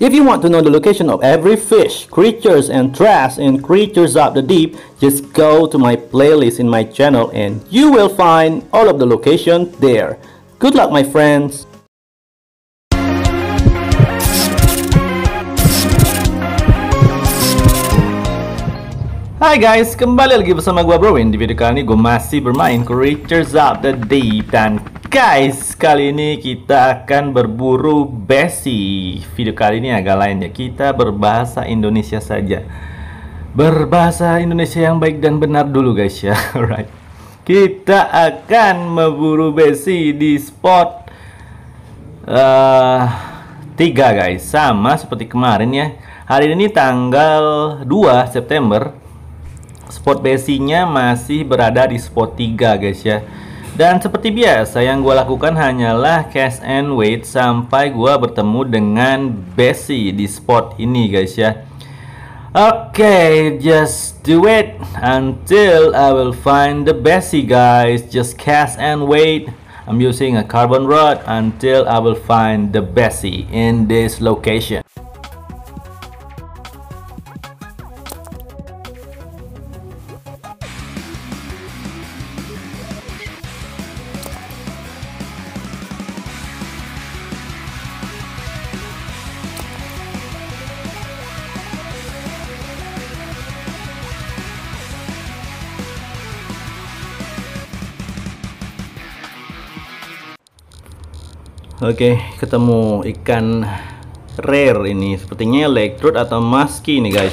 If you want to know the location of every fish, creatures and trash and creatures of the deep, just go to my playlist in my channel and you will find all of the location there. Good luck my friends! Hai guys, kembali lagi bersama gue, Bro. Di video kali ini gue masih bermain Creatures of the Deep dan Guys, kali ini kita akan berburu besi. Video kali ini agak lain ya. Kita berbahasa Indonesia saja. Berbahasa Indonesia yang baik dan benar dulu guys ya. Alright. Kita akan memburu besi di spot uh, eh, 3 guys. Sama seperti kemarin ya. Hari ini tanggal 2 September. Spot besinya masih berada di spot 3 guys ya dan seperti biasa yang gue lakukan hanyalah cash and wait sampai gue bertemu dengan Bessie di spot ini guys ya. Oke, okay, just do it until I will find the Bessie guys. Just cash and wait. I'm using a carbon rod until I will find the Bessie in this location. Oke, ketemu ikan rare ini. Sepertinya electrode atau maski nih, guys.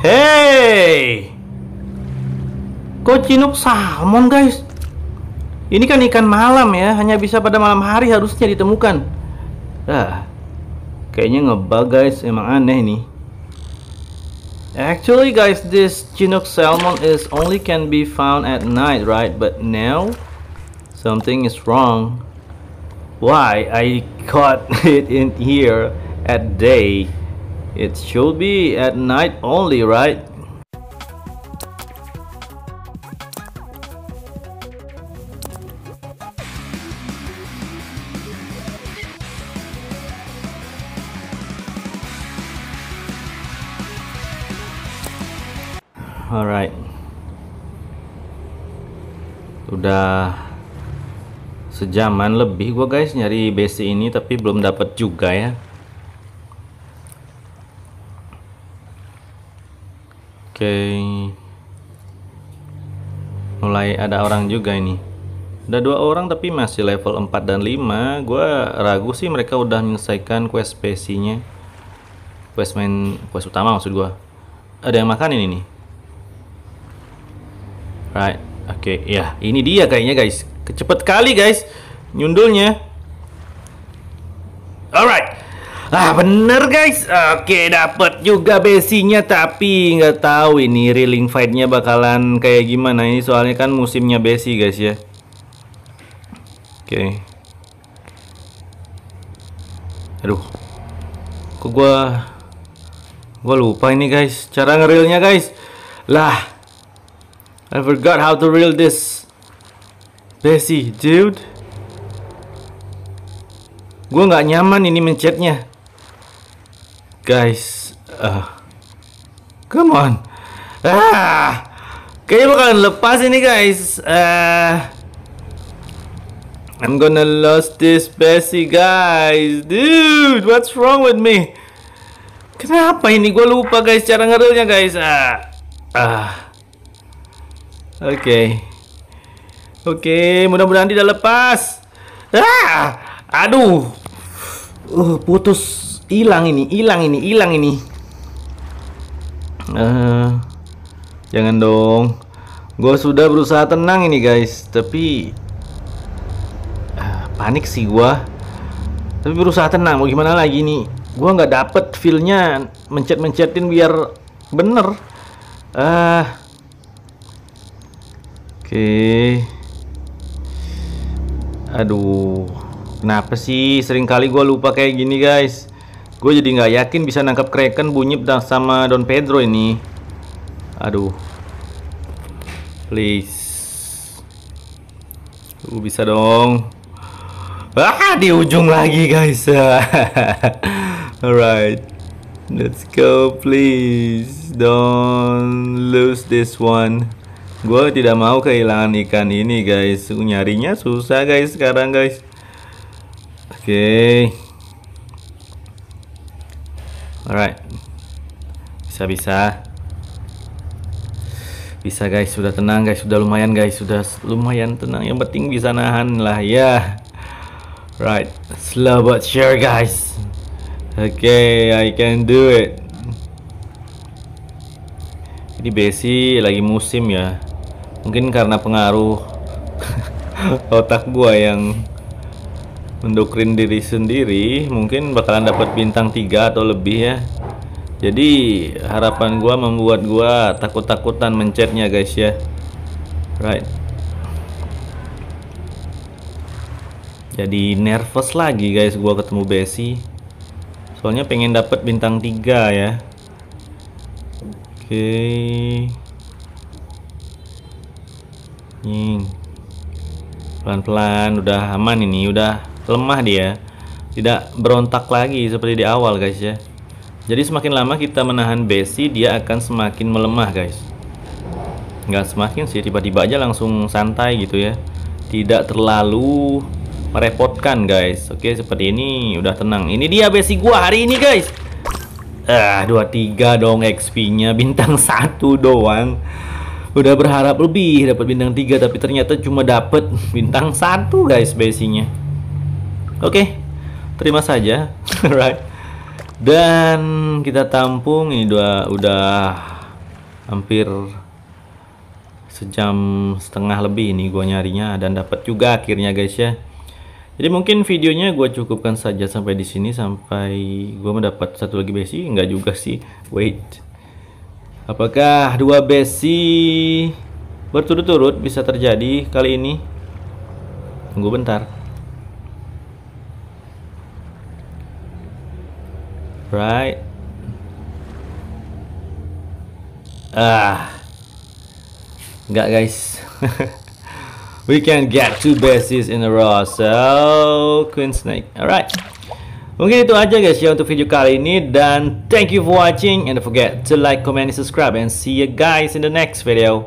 Hey! Kok cinuk salmon, guys? Ini kan ikan malam ya, hanya bisa pada malam hari harusnya ditemukan. Ah. Kayaknya ngebug, guys. Emang aneh nih. Actually, guys, this Chinook salmon is only can be found at night, right? But now, something is wrong. why I caught it in here at day it should be at night only right Alright Udah sejaman lebih gue guys nyari besi ini tapi belum dapat juga ya oke mulai ada orang juga ini ada dua orang tapi masih level 4 dan 5 gua ragu sih mereka udah menyelesaikan quest PC quest main quest utama maksud gue. ada yang makan ini nih right oke okay. ya ini dia kayaknya guys Kecepet kali guys Nyundulnya Alright Ah bener guys Oke dapet juga besinya Tapi nggak tahu ini reeling fightnya bakalan kayak gimana Ini soalnya kan musimnya besi guys ya Oke Aduh Kok gue Gue lupa ini guys Cara ngerilnya guys Lah I forgot how to reel this Besi, dude. Gue nggak nyaman ini mencetnya. Guys, uh, come on. Ah, kayaknya bakalan lepas ini guys. Uh, I'm gonna lose this Besi, guys. Dude, what's wrong with me? Kenapa ini gue lupa guys cara ngerilnya guys. Ah, ah. Oke. Okay. Oke, mudah-mudahan tidak lepas. Ah, aduh. Uh, putus. Hilang ini, hilang ini, hilang ini. Uh, jangan dong. Gue sudah berusaha tenang ini guys, tapi uh, panik sih gue. Tapi berusaha tenang. Mau gimana lagi nih? Gue nggak dapet feelnya mencet-mencetin biar bener. Ah. Uh, Oke. Okay. Aduh, kenapa sih sering kali gue lupa kayak gini guys? Gue jadi nggak yakin bisa nangkap Kraken, bunyi dan sama Don Pedro ini. Aduh. Please. Lu bisa dong. Ah, di ujung lagi guys. Alright. Let's go please. Don't lose this one. Gue tidak mau kehilangan ikan ini guys Nyarinya susah guys sekarang guys Oke okay. Alright Bisa-bisa Bisa guys sudah tenang guys Sudah lumayan guys Sudah lumayan tenang Yang penting bisa nahan lah ya yeah. Right but sure guys Okay, I can do it. Ini Besi lagi musim ya mungkin karena pengaruh otak gua yang mendokrin diri sendiri mungkin bakalan dapat bintang 3 atau lebih ya jadi harapan gua membuat gua takut-takutan mencetnya guys ya right jadi nervous lagi guys gua ketemu Besi soalnya pengen dapat bintang 3 ya oke okay anjing pelan-pelan udah aman ini udah lemah dia tidak berontak lagi seperti di awal guys ya jadi semakin lama kita menahan besi dia akan semakin melemah guys nggak semakin sih tiba-tiba aja langsung santai gitu ya tidak terlalu merepotkan guys oke seperti ini udah tenang ini dia besi gua hari ini guys ah 23 dong XP nya bintang satu doang udah berharap lebih dapat bintang 3 tapi ternyata cuma dapat bintang satu guys basinya oke okay, terima saja right dan kita tampung ini dua udah hampir sejam setengah lebih ini gue nyarinya dan dapat juga akhirnya guys ya jadi mungkin videonya gue cukupkan saja sampai di sini sampai gue mendapat satu lagi besi nggak juga sih wait Apakah dua besi berturut-turut bisa terjadi kali ini? Tunggu bentar. Right. Ah. Enggak guys. We can get two bases in a row. So, queen snake. Alright. Mungkin itu aja guys ya untuk video kali ini dan thank you for watching and don't forget to like, comment, and subscribe and see you guys in the next video.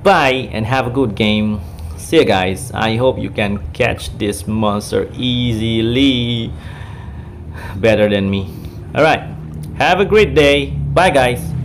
Bye and have a good game. See you guys. I hope you can catch this monster easily better than me. Alright, have a great day. Bye guys.